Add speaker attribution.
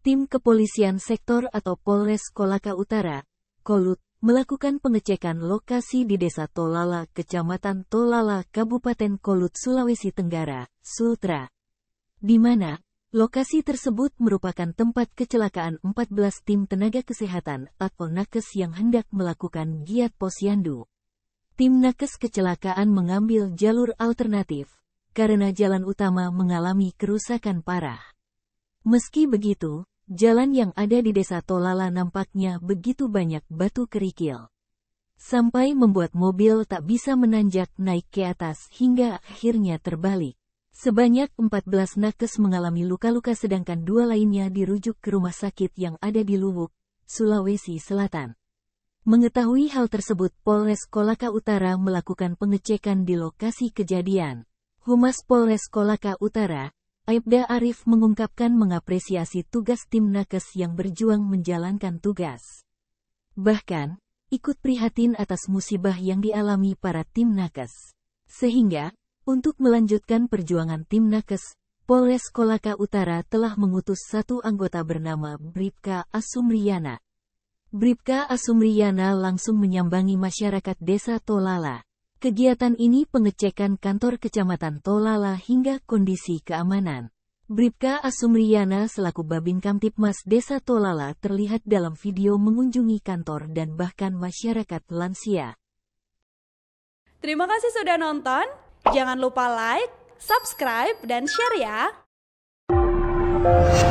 Speaker 1: tim kepolisian sektor atau Polres Kolaka Utara, Kolut, melakukan pengecekan lokasi di Desa Tolala, Kecamatan Tolala, Kabupaten Kolut, Sulawesi Tenggara, Sultra. Di mana, lokasi tersebut merupakan tempat kecelakaan 14 tim tenaga kesehatan atau nakes yang hendak melakukan giat posyandu. Tim nakes kecelakaan mengambil jalur alternatif, karena jalan utama mengalami kerusakan parah. Meski begitu, Jalan yang ada di desa Tolala nampaknya begitu banyak batu kerikil. Sampai membuat mobil tak bisa menanjak naik ke atas hingga akhirnya terbalik. Sebanyak 14 nakes mengalami luka-luka sedangkan dua lainnya dirujuk ke rumah sakit yang ada di Luwuk, Sulawesi Selatan. Mengetahui hal tersebut, Polres Kolaka Utara melakukan pengecekan di lokasi kejadian. Humas Polres Kolaka Utara, Aibda Arif mengungkapkan mengapresiasi tugas tim nakes yang berjuang menjalankan tugas. Bahkan, ikut prihatin atas musibah yang dialami para tim nakes. Sehingga, untuk melanjutkan perjuangan tim nakes, Polres Kolaka Utara telah mengutus satu anggota bernama Bripka Asumriyana. Bripka Asumriyana langsung menyambangi masyarakat desa Tolala. Kegiatan ini pengecekan kantor kecamatan Tolala hingga kondisi keamanan. Bribka Asumriyana selaku Babin Kamtipmas Desa Tolala terlihat dalam video mengunjungi kantor dan bahkan masyarakat lansia.
Speaker 2: Terima kasih sudah nonton. Jangan lupa like, subscribe, dan share ya.